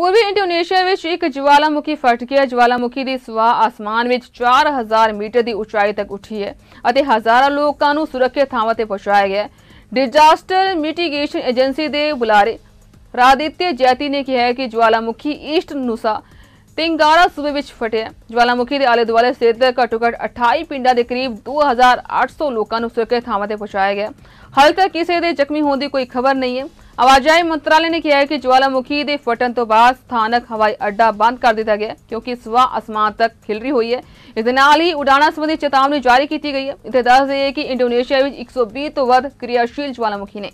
ਪੂਰਬੀ ਇੰਡੋਨੇਸ਼ੀਆ ਵਿੱਚ ਇੱਕ ਜਵਾਲਾਮੁਖੀ ਫਟ ਗਿਆ ਜਵਾਲਾਮੁਖੀ ਦੀ ਸਵਾ ਆਸਮਾਨ ਵਿੱਚ 4000 ਮੀਟਰ ਦੀ ਉਚਾਈ ਤੱਕ ਉੱਠੀ ਹੈ ਅਤੇ ਹਜ਼ਾਰਾਂ ਲੋਕਾਂ ਨੂੰ ਸੁਰੱਖਿਅਤ ਥਾਵਾਂ ਤੇ ਪਹੁੰਚਾਇਆ ਗਿਆ ਡਿਜ਼ਾਸਟਰ ਮਿਟੀਗੇਸ਼ਨ ਏਜੰਸੀ ਦੇ ਬੁਲਾਰੇ ਰਾਦਿਤਯ ਜੈਤੀ ਨੇ ਕਿਹਾ ਹੈ ਕਿ ਜਵਾਲਾਮੁਖੀ ਈਸਟ ਨੂਸਾ ਤਿੰਗਾਰਾ ਸੂਬੇ ਵਿੱਚ ਫਟਿਆ ਜਵਾਲਾਮੁਖੀ ਦੇ ਆਲੇ ਦੁਆਲੇ ਸਥਿਤ ਘੱਟੋ-ਘੱਟ 28 ਪਿੰਡਾਂ ਦੇ ਕਰੀਬ 2800 ਲੋਕਾਂ ਨੂੰ ਸੁਰੱਖਿਅਤ ਥਾਵਾਂ ਤੇ ਪਹੁੰਚਾਇਆ ਗਿਆ ਤੱਕ ਕਿਸੇ ਦੇ ਜ਼ਖਮੀ ਹੋਣ ਦੀ ਕੋਈ ਖਬਰ ਨਹੀਂ ਹੈ ਆਵਾਜਾਈ ਮੰਤਰਾਲੇ ਨੇ ਕਿਹਾ ਹੈ ਕਿ ਜਵਾਲਾਮੁਖੀ ਦੇ ਫਟਣ ਤੋਂ ਬਾਅਦ ਸਥਾਨਕ ਹਵਾਈ ਅੱਡਾ ਬੰਦ ਕਰ ਦਿੱਤਾ ਗਿਆ ਕਿਉਂਕਿ ਸਵਾ ਅਸਮਾਨ ਤੱਕ ਖਿਲਰੀ ਹੋਈ ਹੈ ਇਸ ਦੇ ਨਾਲ ਹੀ ਉਡਾਣਾ ਸੰਬੰਧੀ ਚੇਤਾਵਨੀ ਜਾਰੀ ਕੀਤੀ ਗਈ ਹੈ ਇਹ ਦੱਸ ਦਈਏ ਕਿ ਇੰਡੋਨੇਸ਼ੀਆ ਵਿੱਚ 120 ਤੋਂ ਵੱਧ ਕਿਰਿਆਸ਼ੀਲ ਜਵਾਲਾਮੁਖੀ ਨੇ